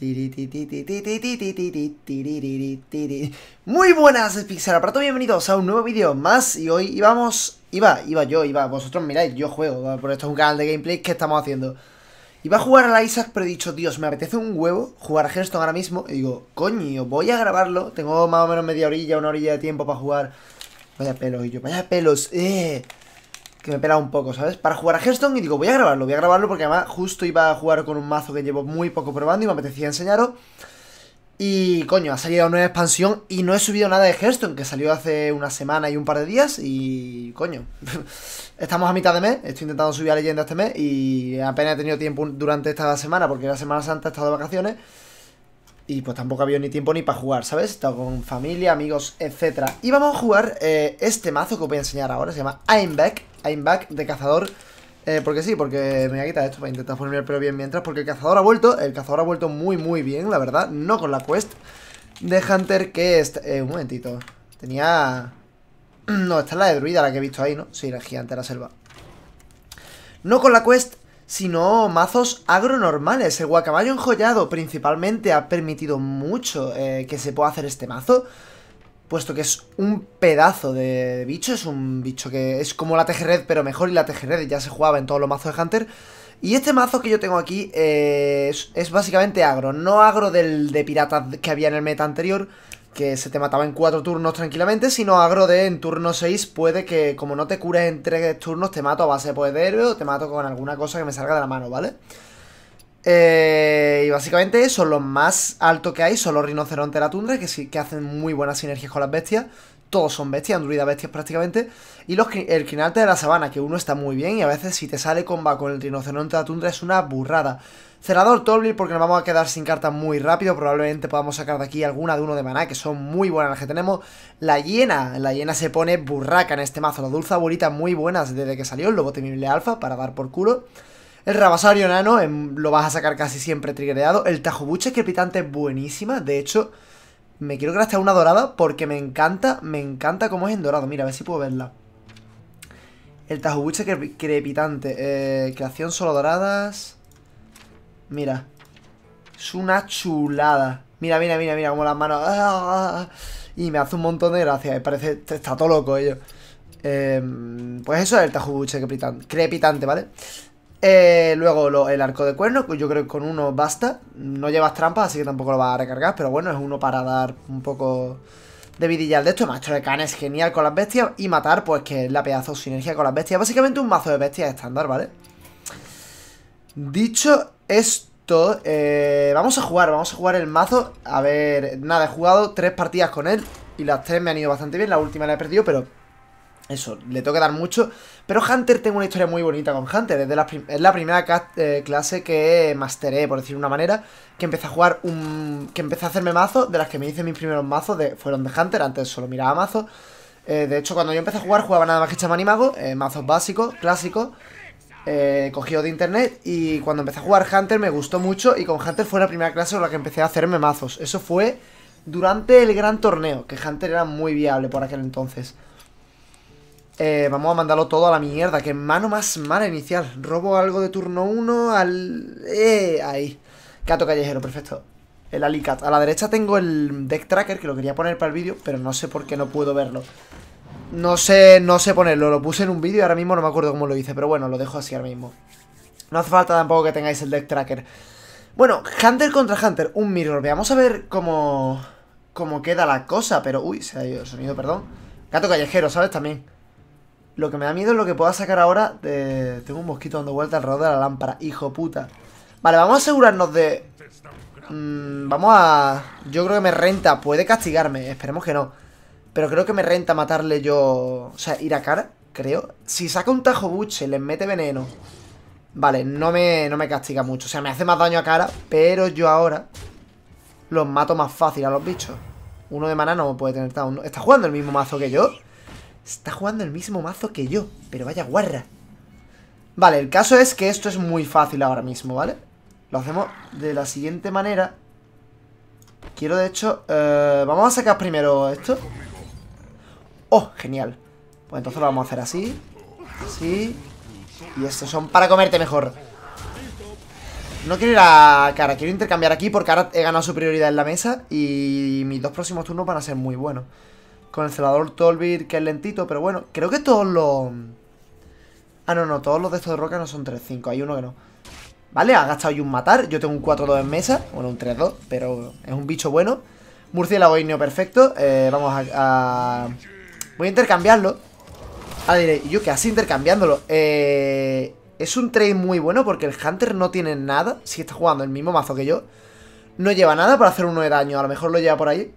Muy buenas para todos bienvenidos a un nuevo vídeo más y hoy íbamos, iba, iba yo, iba, vosotros miráis, yo juego, por esto es un canal de gameplay que estamos haciendo Iba a jugar a la Isaac pero he dicho, Dios, me apetece un huevo jugar a Hearthstone ahora mismo Y digo, coño, voy a grabarlo, tengo más o menos media orilla, una orilla de tiempo para jugar Vaya pelos, y yo, vaya pelos, eh que me pela un poco, ¿sabes? Para jugar a Hearthstone y digo, voy a grabarlo, voy a grabarlo porque además justo iba a jugar con un mazo que llevo muy poco probando y me apetecía enseñaros. Y coño, ha salido una nueva expansión y no he subido nada de Hearthstone, que salió hace una semana y un par de días y coño, estamos a mitad de mes, estoy intentando subir a leyenda este mes y apenas he tenido tiempo durante esta semana porque la Semana Santa he estado de vacaciones. Y pues tampoco había ni tiempo ni para jugar, ¿sabes? Estaba con familia, amigos, etc. Y vamos a jugar eh, este mazo que os voy a enseñar ahora. Se llama I'm Back. I'm Back de cazador. Eh, porque sí, porque me voy a quitar esto para intentar ponerme el pelo bien mientras. Porque el cazador ha vuelto. El cazador ha vuelto muy, muy bien, la verdad. No con la quest de Hunter, que es... Eh, un momentito. Tenía... No, esta es la de druida, la que he visto ahí, ¿no? Sí, la gigante de la selva. No con la quest sino mazos agro normales El guacamayo enjollado principalmente ha permitido mucho eh, que se pueda hacer este mazo, puesto que es un pedazo de, bicho, es un bicho que es como la tejerred, pero mejor, y la tejerred ya se jugaba en todos los mazos de Hunter. Y este mazo que yo tengo aquí eh, es, es, básicamente agro, no agro del de pirata que había en el meta anterior, que se te mataba en cuatro turnos tranquilamente, si no agro de en turno 6 puede que, como no te cures en 3 turnos, te mato a base pues, de poder o te mato con alguna cosa que me salga de la mano, ¿vale? Eh, y básicamente son los más alto que hay, son los rinocerontes de la tundra, que sí que hacen muy buenas sinergias con las bestias. Todos son bestias, druidas bestias prácticamente. Y los, el crinarte de la sabana, que uno está muy bien y a veces si te sale comba con el rinoceronte de la tundra es una burrada. Cerrador Tolbir, porque nos vamos a quedar sin carta muy rápido. Probablemente podamos sacar de aquí alguna de uno de maná, que son muy buenas las que tenemos. La hiena. La hiena se pone burraca en este mazo. La dulce abuelita muy buenas desde que salió. El lobo temible alfa para dar por culo. El rabasario nano em, lo vas a sacar casi siempre triggereado. El tajubuche crepitante buenísima. De hecho, me quiero hasta una dorada porque me encanta, me encanta cómo es en dorado. Mira, a ver si puedo verla. El tajubuche crepitante. Eh, creación solo doradas... Mira. Es una chulada. Mira, mira, mira, mira, como las manos. Ah, ah, ah. Y me hace un montón de gracia. parece. Está todo loco ello. Em, pues eso es el tajubuche crepitante, ¿vale? Eh, luego el arco de cuerno, pues yo creo que con uno basta. No llevas trampas, así que tampoco lo vas a recargar. Pero bueno, es uno para dar un poco de vidilla al de esto. Maestro de canes genial con las bestias. Y matar, pues que es la pedazo sinergia con las bestias. Básicamente un mazo de bestias estándar, ¿vale? Dicho esto, eh, vamos a jugar, vamos a jugar el mazo A ver, nada, he jugado tres partidas con él Y las tres me han ido bastante bien, la última la he perdido, pero eso, le toca dar mucho. Pero Hunter tengo una historia muy bonita con Hunter. Es, la, primera eh, clase que masteré, por decir una manera. Que empecé a jugar un. Que empecé a hacerme mazo, De las que me hice mis primeros mazos de, fueron de Hunter. Antes solo miraba mazo eh, de hecho, cuando yo empecé a jugar, jugaba nada más que chamán y mago. mazos básicos, clásicos eh, de internet y cuando empecé a jugar Hunter me gustó mucho y con Hunter fue la primera clase con la que empecé a hacerme mazos. Eso fue durante el gran torneo, que Hunter era muy viable por aquel entonces. Eh, vamos a mandarlo todo a la mierda, que mano más mala inicial. Robo algo de turno 1 al... Eh, ahí. Cato callejero, perfecto. El Alicat. A la derecha tengo el deck tracker, que lo quería poner para el vídeo, pero no sé por qué no puedo verlo. No sé, no sé ponerlo, lo puse en un vídeo y ahora mismo no me acuerdo cómo lo hice, pero bueno, lo dejo así ahora mismo. No hace falta tampoco que tengáis el deck tracker. Bueno, Hunter contra Hunter, un mirror. Veamos a ver cómo, cómo queda la cosa, pero... Uy, se ha ido el sonido, perdón. Gato callejero, ¿sabes? También. Lo que me da miedo es lo que pueda sacar ahora de... Tengo un mosquito dando vuelta alrededor de la lámpara, hijo puta. Vale, vamos a asegurarnos de... Mm, vamos a... Yo creo que me renta, puede castigarme, esperemos que no. Pero creo que me renta matarle yo... O sea, ir a cara, creo. Si saca un tajo buche, le mete veneno. Vale, no me, no me castiga mucho. O sea, me hace más daño a cara, pero yo ahora los mato más fácil a los bichos. Uno de mana no puede tener tauno ¿Está jugando el mismo mazo que yo? Está jugando el mismo mazo que yo. Pero vaya guarra. Vale, el caso es que esto es muy fácil ahora mismo, ¿vale? Lo hacemos de la siguiente manera. Quiero, de hecho... Eh, vamos a sacar primero esto. ¡Oh, genial! Pues entonces lo vamos a hacer así. Así. Y estos son para comerte mejor. No quiero ir a cara, quiero intercambiar aquí porque ahora he ganado superioridad en la mesa y mis dos próximos turnos van a ser muy buenos. Con el celador Tolbir, que es lentito, pero bueno, creo que todos los... Ah, no, no, todos los de estos de roca no son 3-5, hay uno que no. Vale, ha gastado y un matar, yo tengo un 4-2 en mesa, bueno, un 3-2, pero es un bicho bueno. Murciélago igneo perfecto, eh, vamos a... Voy a intercambiarlo. Ahora diré, ¿yo qué hace intercambiándolo? Eh, es un trade muy bueno porque el Hunter no tiene nada. Si está jugando el mismo mazo que yo, no lleva nada para hacer uno de daño. A lo mejor lo lleva por ahí.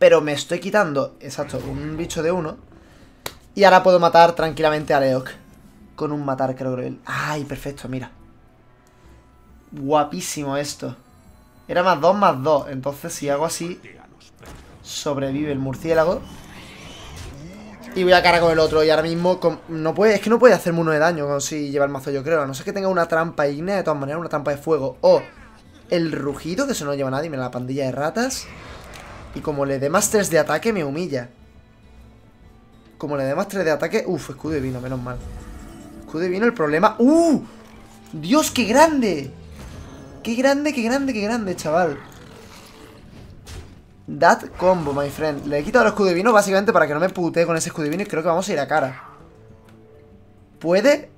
Pero me estoy quitando, exacto, un bicho de uno. Y ahora puedo matar tranquilamente a Leoc Con un matar, creo que... él. ¡Ay, perfecto! Mira. Guapísimo esto. Era más dos, más dos Entonces, si hago así... Sobrevive el murciélago. Y voy a cara con el otro. Y ahora mismo no puede, es que no puede hacerme uno de daño si lleva el mazo, yo creo. A no ser que tenga una trampa ignea, de todas maneras, una trampa de fuego. O el rugido, que eso no lleva nadie. me la pandilla de ratas. Y como le dé más 3 de ataque, me humilla. Como le dé más 3 de ataque... Uf, escudo vino menos mal. Escudo vino el problema... ¡Uh! ¡Dios, qué grande! ¡Qué grande, qué grande, qué grande, chaval! That combo, my friend Le he quitado el escudo básicamente para que no me putee con ese escudo Y creo que vamos a ir a cara Puede...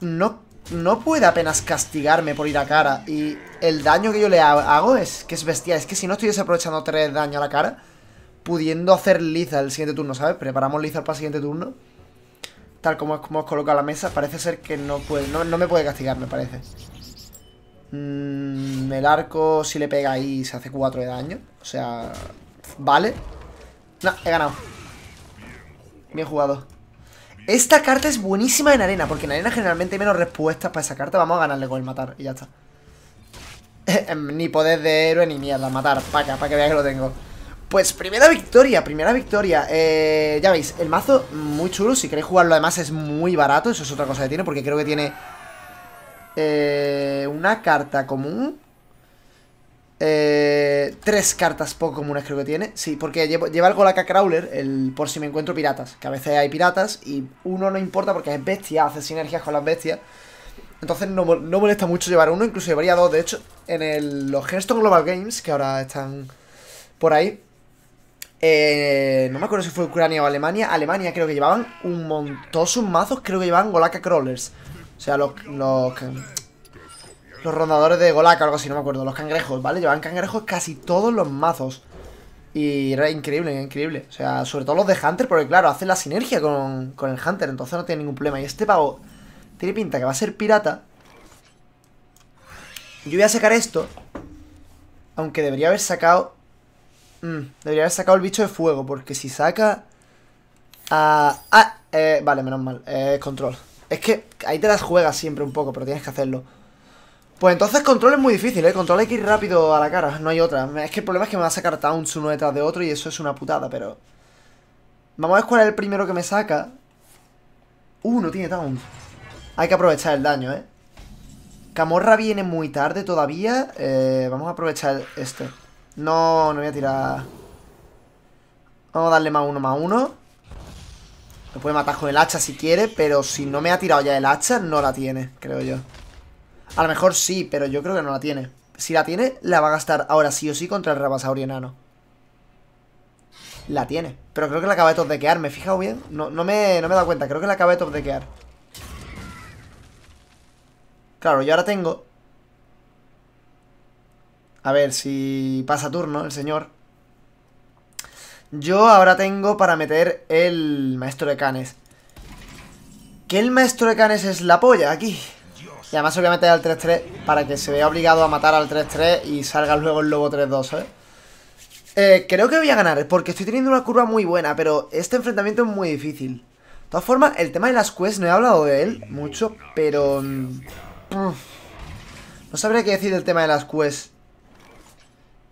No, no puede apenas castigarme por ir a cara Y el daño que yo le hago es que es bestia, Es que si no estoy desaprovechando Tres daño a la cara Pudiendo hacer Liza el siguiente turno, ¿sabes? Preparamos Liza para el siguiente turno Tal como hemos coloca la mesa Parece ser que no, puede, no, no me puede castigar, me parece Mm, el arco, si le pega ahí, se hace 4 de daño. O sea, vale. No, he ganado. Bien jugado. Esta carta es buenísima en arena, porque en arena generalmente hay menos respuestas para esa carta. Vamos a ganarle con el matar y ya está. Em, ni poder de héroe ni mierda, matar. Para para que veáis que lo tengo. Pues primera victoria, primera victoria eh, Ya veis, el mazo mm, muy chulo Si queréis jugarlo además es muy barato Eso es otra cosa que tiene porque creo que tiene eh, una carta común. Eh, tres cartas poco comunes creo que tiene. Sí, porque lleva el Golaka Crawler el, por si me encuentro piratas. Que a veces hay piratas y uno no importa porque es bestia, hace sinergias con las bestias. Entonces no, molesta mucho llevar uno, incluso llevaría dos. De hecho, en los Hearthstone Global Games, que ahora están por ahí, eh, no me acuerdo si fue Ucrania o Alemania. Alemania creo que llevaban un montón, sus mazos creo que llevaban Golaka Crawlers. O sea, los, los, los rondadores de Golak o algo así, no me acuerdo. Los cangrejos, ¿vale? Llevan cangrejos casi todos los mazos. Y era increíble, increíble. O sea, sobre todo los de Hunter, porque claro, hacen la sinergia con, con el Hunter, entonces no tiene ningún problema. Y este pavo tiene pinta que va a ser pirata. Yo voy a sacar esto. Aunque debería haber sacado... Mmm... debería haber sacado el bicho de fuego, porque si saca... Ah... ah, eh, vale, menos mal. Eh, control. Es que ahí te las juegas siempre un poco, pero tienes que hacerlo. Pues entonces control es muy difícil, ¿eh? Control hay que ir rápido a la cara, no hay otra. Es que el problema es que me va a sacar Towns uno detrás de otro y eso es una putada, pero... Vamos a ver cuál es el primero que me saca. Uh, no tiene Towns. Hay que aprovechar el daño, ¿eh? Camorra viene muy tarde todavía. Eh, vamos a aprovechar este. No, no voy a tirar... Vamos a darle más uno, más uno. Me puede matar con el hacha si quiere, pero si no me ha tirado ya el hacha, no la tiene, creo yo. A lo mejor sí, pero yo creo que no la tiene. Si la tiene, la va a gastar ahora sí o sí contra el Rabasaurio enano. La tiene. Pero creo que la acaba de topdequear, ¿me he fijado bien? No, no, me, no me he dado cuenta, creo que la acaba de topdequear. Claro, yo ahora tengo... A ver si pasa turno el señor. Yo ahora tengo para meter el maestro de canes. Que el maestro de canes es la polla aquí. Y además voy a meter al 3-3 para que se vea obligado a matar al 3-3 y salga luego el lobo 3-2, ¿eh? Creo que voy a ganar porque estoy teniendo una curva muy buena, pero este enfrentamiento es muy difícil. De todas formas, el tema de las quests no he hablado de él mucho, pero... Mm, no sabría qué decir del tema de las quests.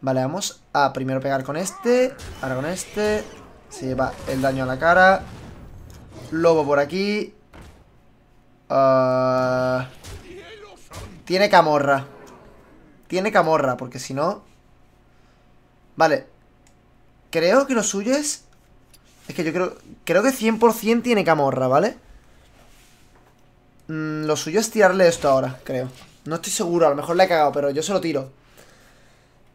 Vale, vamos a primero pegar con este Ahora con este Se lleva el daño a la cara Lobo por aquí ah, Tiene camorra Tiene camorra, porque si no Vale Creo que lo suyo es Es que yo creo Creo que 100% tiene camorra, ¿vale? Mm, lo suyo es tirarle esto ahora, creo No estoy seguro, a lo mejor le he cagado Pero yo se lo tiro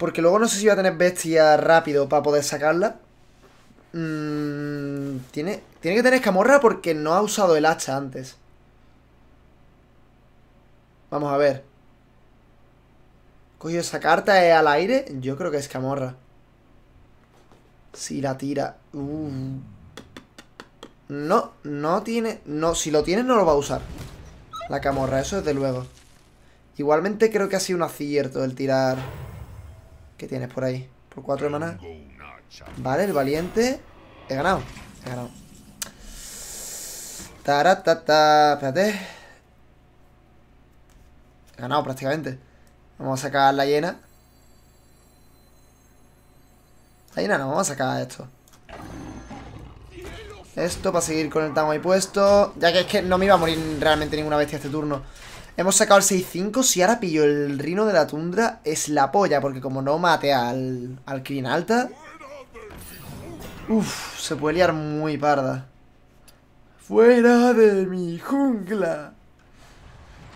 porque luego no sé si va a tener bestia rápido para poder sacarla. Mm, tiene, tiene que tener camorra porque no ha usado el hacha antes. Vamos a ver. ¿Cogió esa carta eh, al aire. Yo creo que es camorra. Si la tira. No, no tiene. No, si lo tiene, no lo va a usar. La camorra, eso desde luego. Igualmente creo que ha sido un acierto el tirar. ¿Qué tienes por ahí? Por cuatro de Vale, el valiente. He ganado. He ganado. Taratata. Espérate. He ganado prácticamente. Vamos a sacar la llena. La hiena no, vamos a sacar esto. Esto para seguir con el tamo ahí puesto. Ya que es que no me iba a morir realmente ninguna bestia este turno. Hemos sacado el 6-5. Si ahora pillo el rino de la tundra, es la polla. Porque como no mate al, al alta Uf, se puede liar muy parda. ¡Fuera de mi jungla!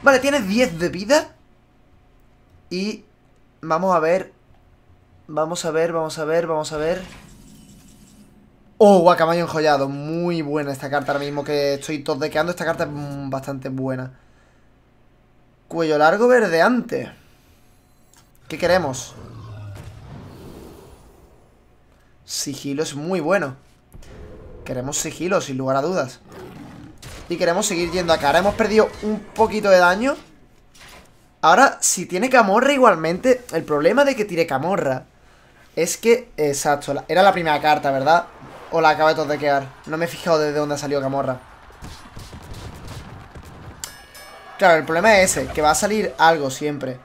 Vale, tiene 10 de vida. Y vamos a ver. Vamos a ver, vamos a ver, vamos a ver. Oh, guacamayo enjollado. Muy buena esta carta ahora mismo que estoy tosdequeando. Esta carta es bastante buena. Cuello largo verdeante. ¿Qué queremos? Sigilo es muy bueno. Queremos sigilo, sin lugar a dudas. Y queremos seguir yendo acá. Ahora hemos perdido un poquito de daño. Ahora, si tiene camorra igualmente... El problema de que tire camorra es que... Exacto, era la primera carta, ¿verdad? O la acabo de quedar No me he fijado desde dónde ha salido camorra. Claro, el problema es ese, que va a salir algo siempre.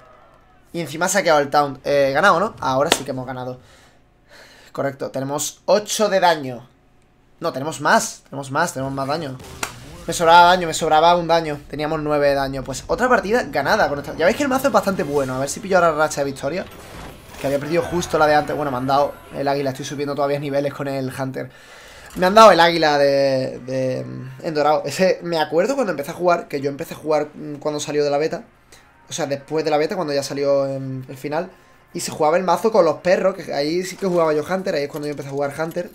Y encima se ha quedado el town. Eh, ganado, ¿no? Ahora sí que hemos ganado. Correcto, tenemos 8 de daño. No, tenemos más, tenemos más, tenemos más daño. Me sobraba daño, me sobraba un daño. Teníamos 9 de daño. Pues otra partida ganada Ya veis que el mazo es bastante bueno. A ver si pillo ahora la racha de victoria. Que había perdido justo la de antes. Bueno, me han dado el águila. Estoy subiendo todavía niveles con el Hunter. Me han dado el águila de, de mm, en dorado. Ese, me acuerdo cuando empecé a jugar, que yo empecé a jugar mm, cuando salió de la beta. O sea, después de la beta, cuando ya salió em, el final. Y se jugaba el mazo con los perros, que ahí sí que jugaba yo Hunter, ahí es cuando yo empecé a jugar Hunter.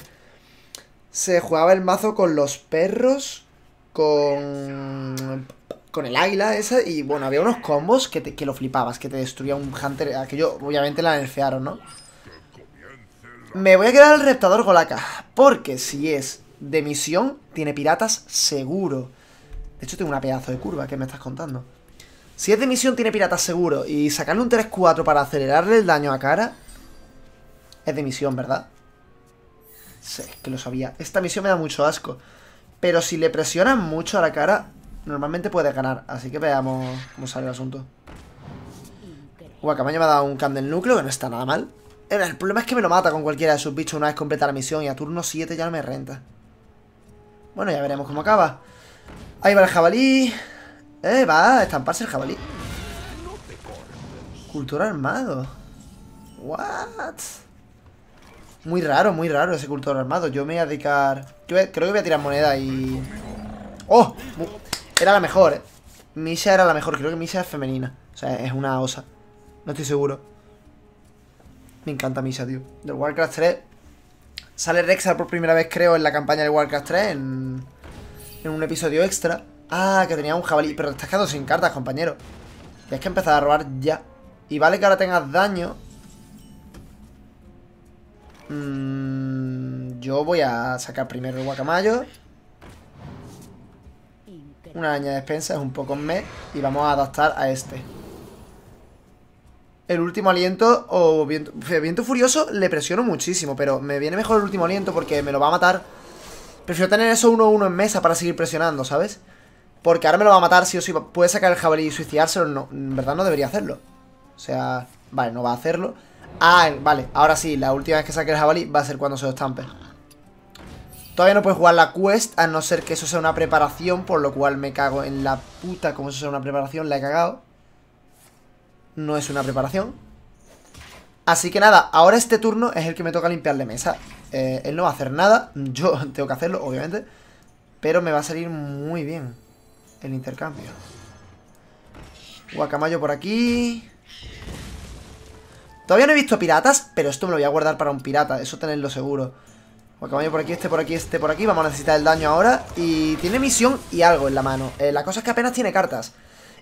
Se jugaba el mazo con los perros, con... Con el águila esa, y bueno, había unos combos que, que lo flipabas, que te destruía un Hunter. Aquello obviamente la nerfearon, ¿no? Me voy a quedar al reptador Golaka. Porque si es de misión, tiene piratas seguro. De hecho, tengo una pedazo de curva que me estás contando. Si es de misión, tiene piratas seguro. Y sacarle un 3-4 para acelerarle el daño a cara. Es de misión, ¿verdad? Sí, que lo sabía. Esta misión me da mucho asco. Pero si le presionas mucho a la cara, normalmente puedes ganar. Así que veamos cómo sale el asunto. Guacamaña me ha dado un candel del núcleo, que no está nada mal. El problema es que me lo mata con cualquiera de sus bichos una vez completa la misión y a turno 7 ya no me renta. Bueno, ya veremos cómo acaba. Ahí va el jabalí. Eh, va a estamparse el jabalí. Cultura armado. What? Muy raro, muy raro ese cultor armado. Yo me voy a dedicar... creo que voy a tirar moneda y... ¡Oh! Era la mejor. Eh. Misha era la mejor. Creo que Misha es femenina. O sea, es una osa. No estoy seguro. Me encanta Misa, tío. Del Warcraft 3. Sale Rexar por primera vez, creo, en la campaña de Warcraft 3. En, un episodio extra. Ah, que tenía un jabalí. Pero estás quedado sin cartas, compañero. es que empezar a robar ya. Y vale que ahora tengas daño. Mm, yo voy a sacar primero el guacamayo. Una araña de despensa es un poco en meh. Y vamos a adaptar a este el último aliento o viento, furioso le presiono muchísimo, pero me viene mejor el último aliento porque me lo va a matar. Prefiero tener eso 1 uno en mesa para seguir presionando, ¿sabes? Porque ahora me lo va a matar si o si Puede sacar el jabalí y suicidárselo. No, en verdad no debería hacerlo. O sea, vale, no va a hacerlo. Ah, vale, ahora sí, la última vez que saque el jabalí va a ser cuando se lo estampe. Todavía no puedes jugar la quest, a no ser que eso sea una preparación, por lo cual me cago en la puta como eso sea una preparación, la he cagado. No es una preparación Así que nada, ahora este turno es el que me toca limpiarle mesa eh, Él no va a hacer nada Yo tengo que hacerlo, obviamente Pero me va a salir muy bien El intercambio Guacamayo por aquí Todavía no he visto piratas Pero esto me lo voy a guardar para un pirata Eso tenerlo seguro Guacamayo por aquí, este por aquí, este por aquí Vamos a necesitar el daño ahora Y tiene misión y algo en la mano eh, La cosa es que apenas tiene cartas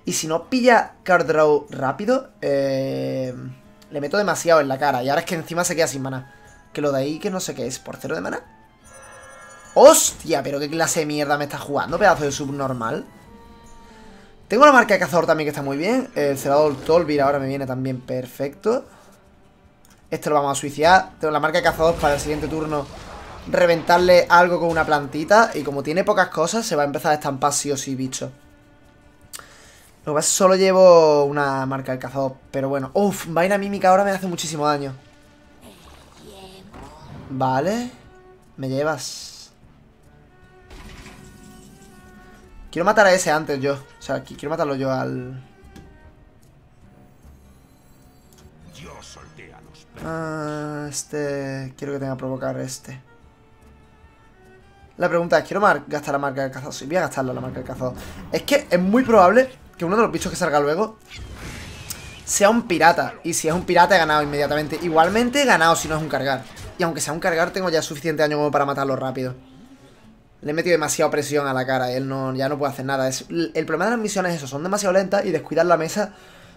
y si no pilla card draw rápido, eh, le meto demasiado en la cara. Y ahora es que encima se queda sin mana. Que lo de ahí que no sé qué es, por cero de mana? ¡Hostia! Pero qué clase de mierda me está jugando, pedazo de subnormal. Tengo la marca de cazador también que está muy bien. El celador Tolvir ahora me viene también perfecto. Esto lo vamos a suicidar. Tengo la marca de cazador para el siguiente turno reventarle algo con una plantita. Y como tiene pocas cosas, se va a empezar a estampar sí o sí, bicho. Lo que pasa es que solo llevo una marca del cazador. Pero bueno. Uf, vaina mímica ahora me hace muchísimo daño. Vale. Me llevas. Quiero matar a ese antes yo. O sea, quiero matarlo yo al... Ah, este... Quiero que tenga que provocar este. La pregunta es, ¿quiero gastar la marca del cazador? Sí, voy a gastarla la marca del cazador. Es que es muy probable que uno de los bichos que salga luego sea un pirata. Y si es un pirata, he ganado inmediatamente. Igualmente he ganado si no es un cargar. Y aunque sea un cargar, tengo ya suficiente daño nuevo para matarlo rápido. Le he metido demasiada presión a la cara. Él no, ya no puede hacer nada. Es, el problema de las misiones es eso. Son demasiado lentas y descuidar la mesa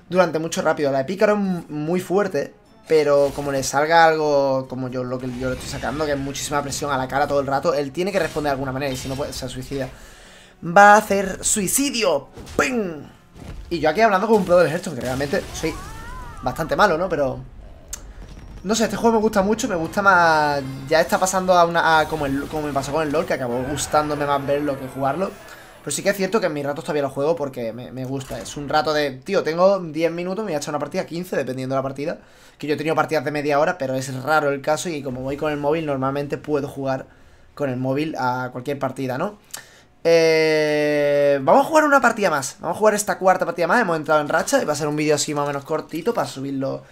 durante mucho rápido. La de pícaro es muy fuerte. Pero como le salga algo como yo lo que yo le estoy sacando, que es muchísima presión a la cara todo el rato, él tiene que responder de alguna manera. Y si no, puede se suicida va a hacer suicidio. ¡Ping! Y yo aquí hablando con un pro del esto que realmente soy bastante malo, ¿no? Pero... No sé, este juego me gusta mucho, me gusta más... Ya está pasando a una... como, el, como me pasó con el LoL, que acabó gustándome más verlo que jugarlo. Pero sí que es cierto que en mis ratos todavía lo juego porque me, me, gusta. Es un rato de, tío, tengo 10 minutos, me voy a echar una partida, 15, dependiendo de la partida. Que yo he tenido partidas de media hora, pero es raro el caso y como voy con el móvil, normalmente puedo jugar con el móvil a cualquier partida, ¿no? Eh, vamos a jugar una partida más. Vamos a jugar esta cuarta partida más. Hemos entrado en racha y va a ser un vídeo así más o menos cortito para subirlo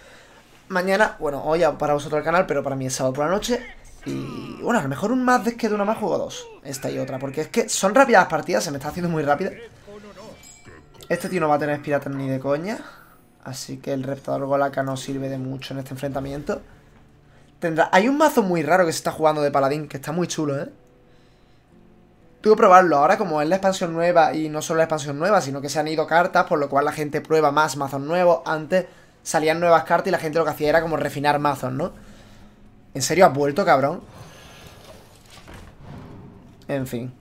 mañana. Bueno, hoy para vosotros el canal, pero para mí es sábado por la noche. Y bueno, a lo mejor un más de que de una más juego dos. Esta y otra, porque es que son rápidas las partidas, se me está haciendo muy rápido Este tío no va a tener piratas ni de coña. Así que el reptador golaca no sirve de mucho en este enfrentamiento. Tendrá... Hay un mazo muy raro que se está jugando de paladín, que está muy chulo, ¿eh? probarlo. Ahora, como es la expansión nueva, y no solo la expansión nueva, sino que se han ido cartas, por lo cual la gente prueba más mazos nuevos. Antes salían nuevas cartas y la gente lo que hacía era como refinar mazos, ¿no? ¿En serio has vuelto, cabrón? En fin.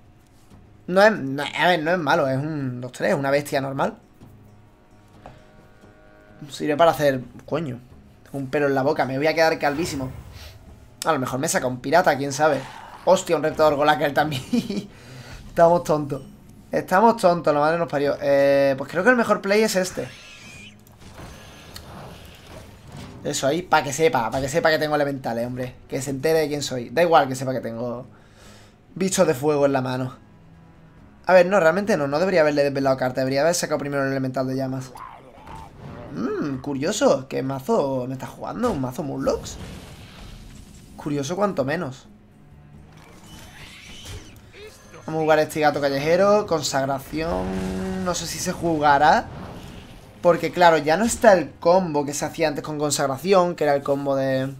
No es, no, a ver, no es malo, es un 2-3, una bestia normal. Sirve para hacer... Coño, tengo un pelo en la boca, me voy a quedar calvísimo. A lo mejor me saca un pirata, quién sabe. Hostia, un reptador golakel también. Estamos tontos. Estamos tontos, la madre nos parió. Eh, pues creo que el mejor play es este. Eso ahí, para que sepa, para que sepa que tengo elementales, hombre. Que se entere de quién soy. Da igual que sepa que tengo bichos de fuego en la mano. A ver, no, realmente no, no debería haberle desvelado carta. Debería haber sacado primero el elemental de llamas. Mmm, curioso. ¿Qué mazo me está jugando? ¿Un mazo Murlocs? Curioso cuanto menos. Vamos a jugar este gato callejero. Consagración. No sé si se jugará. Porque claro, ya no está el combo que se hacía antes con consagración, que era el combo de...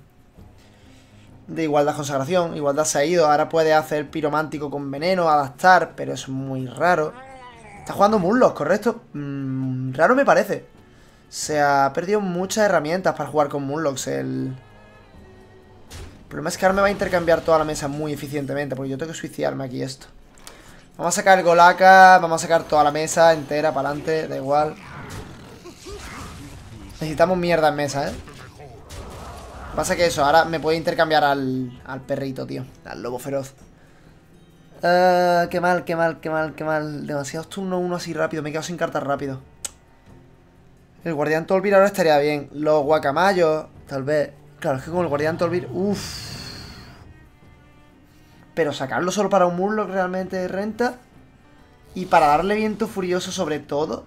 De igualdad consagración, igualdad se ha ido, ahora puede hacer piromántico con veneno, adaptar, pero es muy raro. Está jugando Murloc, ¿correcto? Mm, raro me parece. Se ha perdido muchas herramientas para jugar con Murlocs. El... el problema es que ahora me va a intercambiar toda la mesa muy eficientemente, porque yo tengo que suicidarme aquí esto. Vamos a sacar el Golaka, vamos a sacar toda la mesa entera para adelante, da igual. Necesitamos mierda en mesa, ¿eh? Pasa que eso, ahora me puede intercambiar al, al perrito, tío. Al lobo feroz. Ah, qué mal, qué mal, qué mal, qué mal. Demasiados turnos uno así rápido. Me he quedado sin cartas rápido. El guardián Tolvir ahora estaría bien. Los guacamayos, tal vez. Claro, es que con el guardián Tolvir... Uff. Pero sacarlo solo para un Murloc realmente renta. Y para darle viento furioso sobre todo.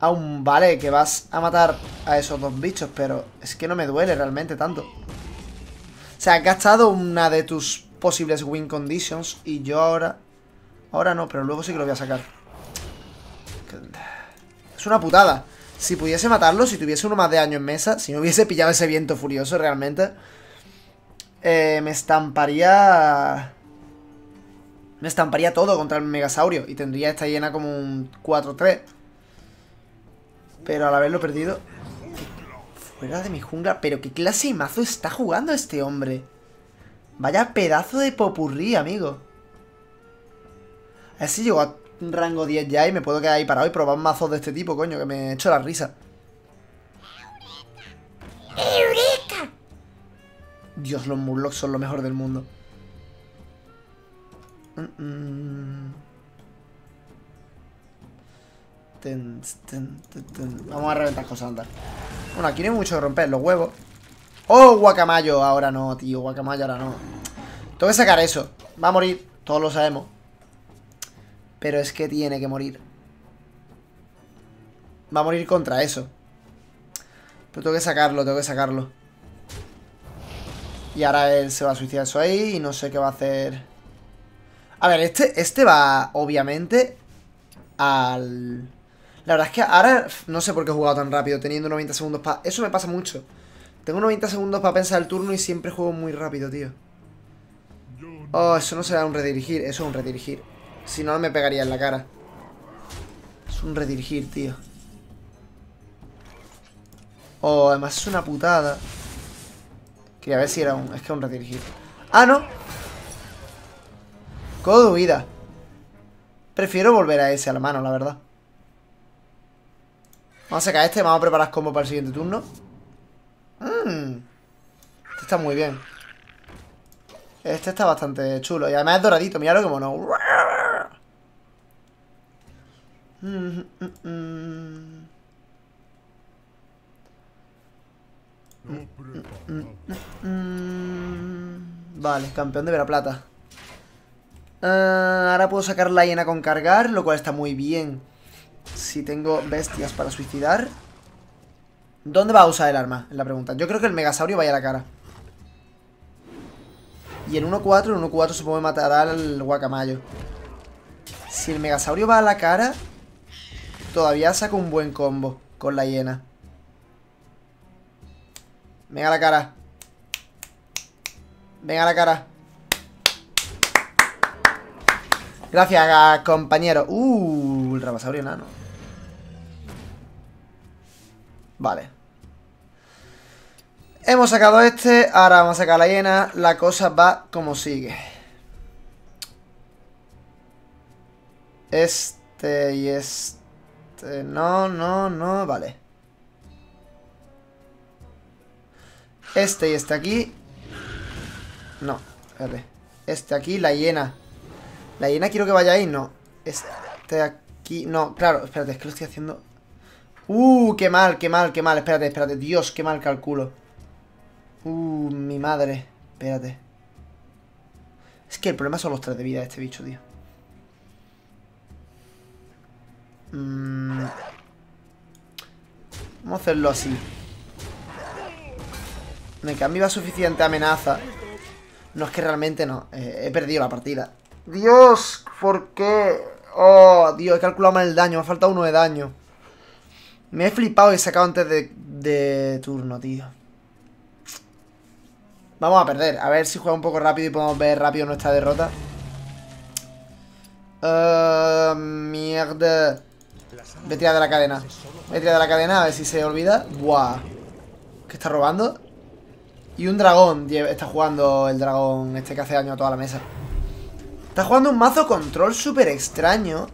Aún vale que vas a matar a esos dos bichos, pero es que no me duele realmente tanto. O sea, gastado una de tus posibles win conditions y yo ahora... Ahora no, pero luego sí que lo voy a sacar. Es una putada. Si pudiese matarlo, si tuviese uno más de año en mesa, si no hubiese pillado ese viento furioso realmente... Eh, me estamparía... Me estamparía todo contra el Megasaurio y tendría esta llena como un 4-3. Pero al haberlo perdido... Fuera de mi jungla, pero qué clase de mazo está jugando este hombre. Vaya pedazo de popurrí, amigo. A ver si llego a rango 10 ya y me puedo quedar ahí parado y probar mazos de este tipo, coño, que me he hecho la risa. Dios, los Murlocs son lo mejor del mundo. Vamos a reventar cosas, anda. Bueno, aquí no hay mucho que romper, los huevos. ¡Oh, guacamayo! Ahora no, tío, guacamayo ahora no. Tengo que sacar eso. Va a morir, todos lo sabemos. Pero es que tiene que morir. Va a morir contra eso. Pero tengo que sacarlo, tengo que sacarlo. Y ahora él se va a suicidar eso ahí y no sé qué va a hacer. A ver, este, este va, obviamente, al... La verdad es que ahora no sé por qué he jugado tan rápido teniendo 90 segundos para... Eso me pasa mucho. Tengo 90 segundos para pensar el turno y siempre juego muy rápido, tío. Oh, eso no será un redirigir. Eso es un redirigir. Si no, me pegaría en la cara. Es un redirigir, tío. Oh, además es una putada a ver si era un... Es que un redirigir. ¡Ah, no! Codo de huida. Prefiero volver a ese a la mano, la verdad. Vamos a sacar este. Vamos a preparar combo para el siguiente turno. Mmm. Este está muy bien. Este está bastante chulo. Y además es doradito. Míralo que mono. ¡Mmm! Mm, vale, campeón de vera plata ah, ahora puedo sacar la hiena con cargar, lo cual está muy bien. Si tengo bestias para suicidar. ¿Dónde va a usar el arma? Es la pregunta. Yo creo que el megasaurio vaya a la cara. Y en 1-4, en 1-4 se puede matar al guacamayo. Si el megasaurio va a la cara, todavía saco un buen combo con la hiena. Ven a la cara. venga a la cara. Gracias, compañero. Uh, el Vale. Hemos sacado este, ahora vamos a sacar la hiena. La cosa va como sigue. Este y este... No, no, no, vale. Este y este aquí. No, espérate. Este aquí, la hiena. La hiena quiero que vaya ahí, no. Este aquí, no, claro, espérate, es que lo estoy haciendo. Uh, qué mal, qué mal, qué mal. Espérate, espérate. Dios, qué mal calculo. Uh, mi madre. Espérate. Es que el problema son los tres de vida de este bicho, tío. Mm. Vamos a hacerlo así. Me va suficiente amenaza. No es que realmente no. Eh, he perdido la partida. Dios, ¿por qué? Oh, Dios, he calculado mal el daño. Me ha faltado uno de daño. Me he flipado y he sacado antes de, turno, tío. Vamos a perder. A ver si juega un poco rápido y podemos ver rápido nuestra derrota. Eh, mierda. Voy de la cadena. Voy de la cadena a ver si se olvida. Buah. ¿Qué está robando? Y un dragón está jugando el dragón este que hace daño a toda la mesa. Está jugando un mazo control súper extraño.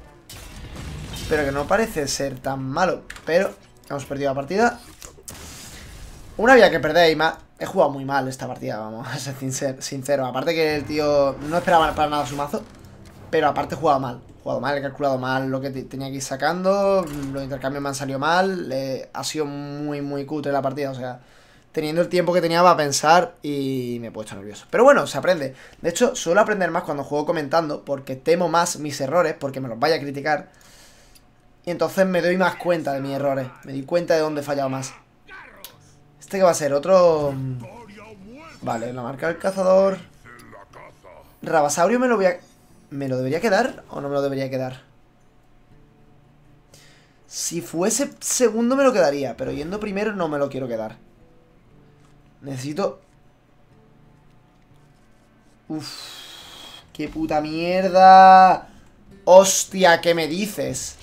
Pero que no parece ser tan malo. Pero hemos perdido la partida. Una vía que perder y más. He jugado muy mal esta partida, vamos a ser sincero. Aparte que el tío no esperaba para nada su mazo. Pero aparte he jugado mal. He jugado mal, calculado mal lo que tenía que ir sacando. Los intercambios me han salido mal. ha sido muy, muy cutre la partida. O sea, teniendo el tiempo que tenía para pensar y me he puesto nervioso. Pero bueno, se aprende. De hecho, suelo aprender más cuando juego comentando porque temo más mis errores porque me los vaya a criticar. Y entonces me doy más cuenta de mis errores. Me di cuenta de dónde he fallado más. ¿Este qué va a ser? Otro... Mm, vale, la marca del cazador... Rabasaurio me lo voy a... ¿Me lo debería quedar o no me lo debería quedar? Si fuese segundo me lo quedaría, pero yendo primero no me lo quiero quedar. Necesito... Uf... ¡Qué puta mierda! ¡Hostia! ¿Qué me dices?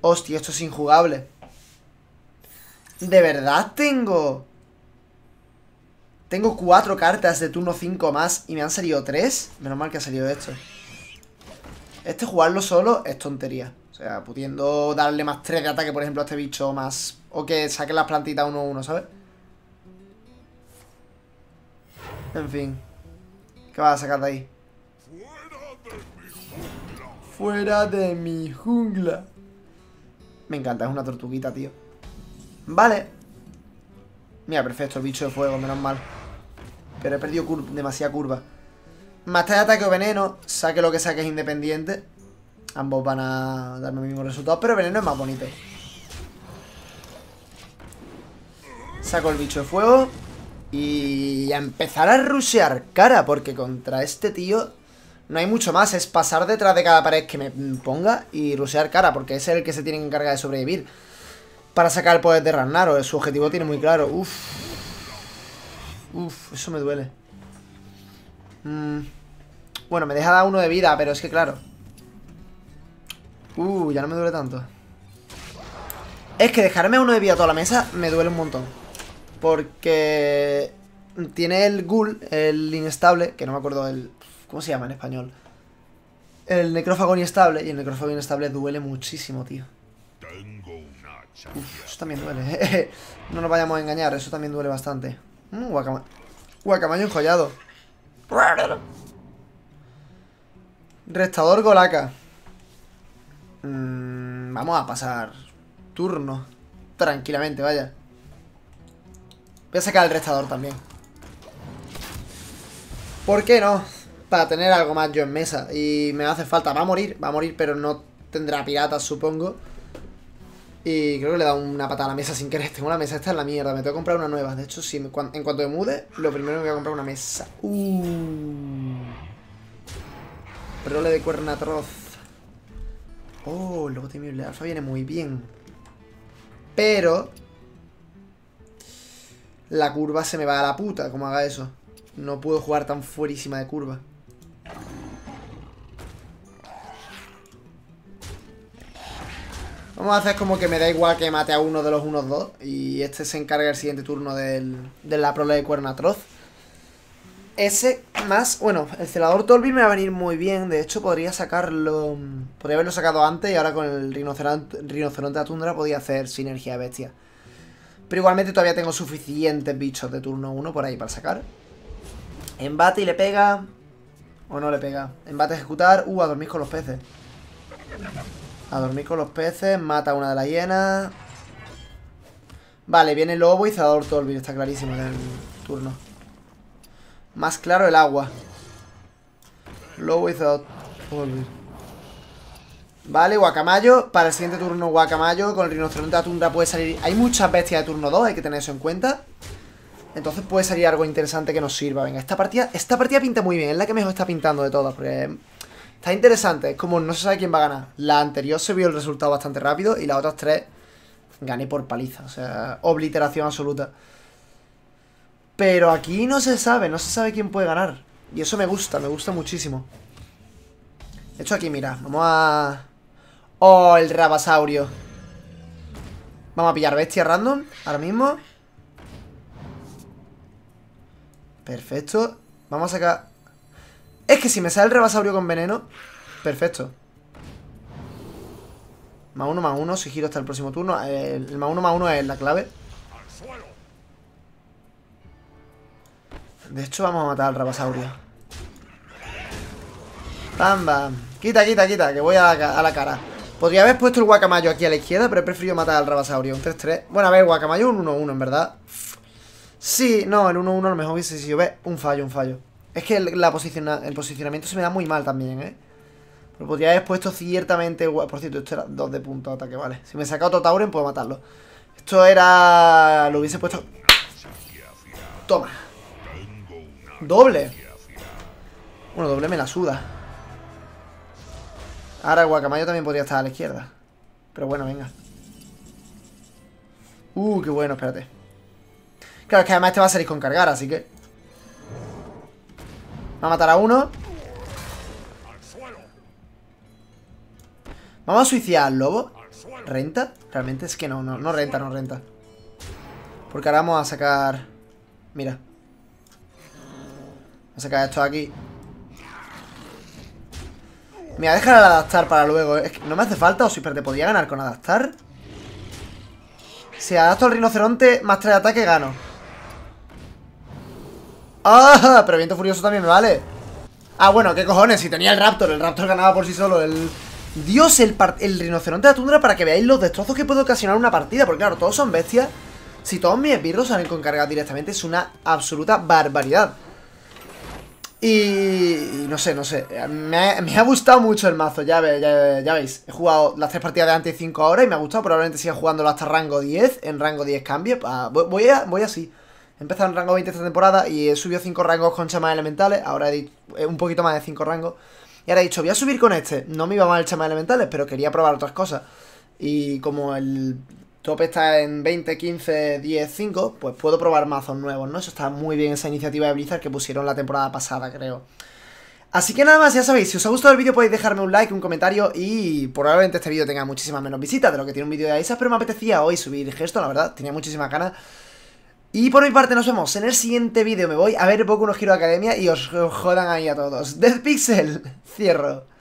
Hostia, esto es injugable. ¿De verdad tengo? Tengo cuatro cartas de turno 5 más y me han salido tres. Menos mal que ha salido esto. Este jugarlo solo es tontería. O sea, pudiendo darle más tres de ataque, por ejemplo, a este bicho más... O que saque las plantitas uno a uno, ¿sabes? En fin. ¿Qué vas a sacar de ahí? Fuera de mi jungla. Me encanta, es una tortuguita, tío. Vale. Mira, perfecto, el bicho de fuego, menos mal. Pero he perdido demasiada curva. Más ataque o veneno, saque lo que saque es independiente. Ambos van a darme el mismo resultado, pero veneno es más bonito. Saco el bicho de fuego. Y a empezar a rushear cara, porque contra este tío no hay mucho más. Es pasar detrás de cada pared que me ponga y rushear cara, porque es el que se tiene que encargar de sobrevivir. Para sacar el poder de O su objetivo tiene muy claro. Uf. Uf, eso me duele. Mm. Bueno, me deja dar uno de vida, pero es que claro. Uh, ya no me duele tanto. Es que dejarme uno de vida toda la mesa me duele un montón. Porque tiene el ghoul, el inestable, que no me acuerdo el... ¿Cómo se llama en español? El necrófago inestable, y el necrófago inestable duele muchísimo, tío. eso también duele. ¿eh? no nos vayamos a engañar, eso también duele bastante. Mm, Guacamayo enjollado. Restador golaca. Mm, vamos a pasar turno. Tranquilamente, vaya. Voy a sacar el restador también. ¿Por qué no? Para tener algo más yo en mesa. Y me hace falta. Va a morir, va a morir, pero no tendrá piratas, supongo. Y creo que le da una patada a la mesa sin querer. Tengo una mesa esta es la mierda. Me tengo que comprar una nueva. De hecho, si en cuanto me mude, lo primero que voy a comprar una mesa. Uh. le de cuernatroz. atroz. Oh, el temible alfa viene muy bien. Pero la curva se me va a la puta como haga eso. No puedo jugar tan fuerísima de curva. Vamos a hacer como que me da igual que mate a uno de los unos dos. y este se encarga el siguiente turno de la prole de cuerno atroz. Ese más, bueno, el celador Tolby me va a venir muy bien, de hecho podría sacarlo, podría haberlo sacado antes y ahora con el rinoceronte, de a tundra podía hacer sinergia bestia. Pero igualmente todavía tengo suficientes bichos de turno 1 por ahí para sacar. Embate y le pega. O no le pega. Embate a ejecutar. Uh, a dormir con los peces. A dormir con los peces. Mata una de las hienas. Vale, viene el lobo y Zador Tolvin. Está clarísimo en el turno. Más claro el agua. Lobo y Zador Vale, Guacamayo. Para el siguiente turno, Guacamayo. Con el rinoceronte de tundra puede salir... Hay muchas bestias de turno 2, hay que tener eso en cuenta. Entonces puede salir algo interesante que nos sirva. Venga, esta partida, esta partida pinta muy bien. Es la que mejor está pintando de todas. Porque está interesante. Es como no se sabe quién va a ganar. La anterior se vio el resultado bastante rápido. Y las otras tres gané por paliza. O sea, obliteración absoluta. Pero aquí no se sabe. No se sabe quién puede ganar. Y eso me gusta, me gusta muchísimo. De hecho, aquí, mira. Vamos a... Oh, el rabasaurio Vamos a pillar bestia random Ahora mismo Perfecto Vamos a sacar Es que si me sale el rabasaurio con veneno Perfecto Más uno, más uno Si giro hasta el próximo turno El, más uno, más uno es la clave De hecho vamos a matar al rabasaurio Bam, Quita, quita, quita Que voy a la cara Podría haber puesto el guacamayo aquí a la izquierda, pero he preferido matar al rabasaurio. Un 3-3. Bueno, a ver, guacamayo un 1-1, en verdad. Sí, no, el 1-1 a lo mejor hubiese sido. Ve, un fallo, un fallo. Es que el, la el posicionamiento se me da muy mal también, ¿eh? Pero podría haber puesto ciertamente... Por cierto, esto era 2 de punto de ataque, vale. Si me saca otro Tauren, puedo matarlo. Esto era... Lo hubiese puesto... Toma. Doble. Bueno, doble me la suda. Ahora Guacamayo también podría estar a la izquierda. Pero bueno, venga. Uh, qué bueno, espérate. Claro, es que además este va a salir con cargar, así que... Va a matar a uno. Vamos a suicidar al lobo. ¿Renta? Realmente es que no, no, no renta, no renta. Porque ahora vamos a sacar... Mira. Vamos a sacar esto de aquí. Me a dejar el adaptar para luego. Eh. Es que no me hace falta, o si pero te podía ganar con adaptar. Si adapto al rinoceronte, más 3 de ataque, gano. ¡Ah! Pero viento furioso también me vale. Ah, bueno, qué cojones, si tenía el raptor. El raptor ganaba por sí solo. El... Dios, el, el rinoceronte de la tundra para que veáis los destrozos que puede ocasionar una partida. Porque claro, todos son bestias. Si todos mis esbirros salen con carga directamente, es una absoluta barbaridad. Y no sé, no sé. Me ha, gustado mucho el mazo, ya, ya, veis. He jugado las tres partidas de antes cinco ahora y me ha gustado. Probablemente siga jugándolo hasta rango 10. En rango 10 cambio ah, voy, así. He empezado en rango 20 esta temporada y he subido 5 rangos con chamas elementales. Ahora he dicho, eh, un poquito más de cinco rangos. Y ahora he dicho, voy a subir con este. No me iba mal el chamas elementales, pero quería probar otras cosas. Y como el top está en 20, 15, 10, 5, pues puedo probar mazos nuevos, ¿no? Eso está muy bien esa iniciativa de Blizzard que pusieron la temporada pasada, creo. Así que nada más, ya sabéis, si os ha gustado el vídeo podéis dejarme un like, un comentario y probablemente este vídeo tenga muchísimas menos visitas de lo que tiene un vídeo de Aisa, pero me apetecía hoy subir gesto, la verdad, tenía muchísima ganas. Y por mi parte nos vemos en el siguiente vídeo, me voy a ver poco unos Giro de Academia y os jodan ahí a todos. Death Pixel, cierro.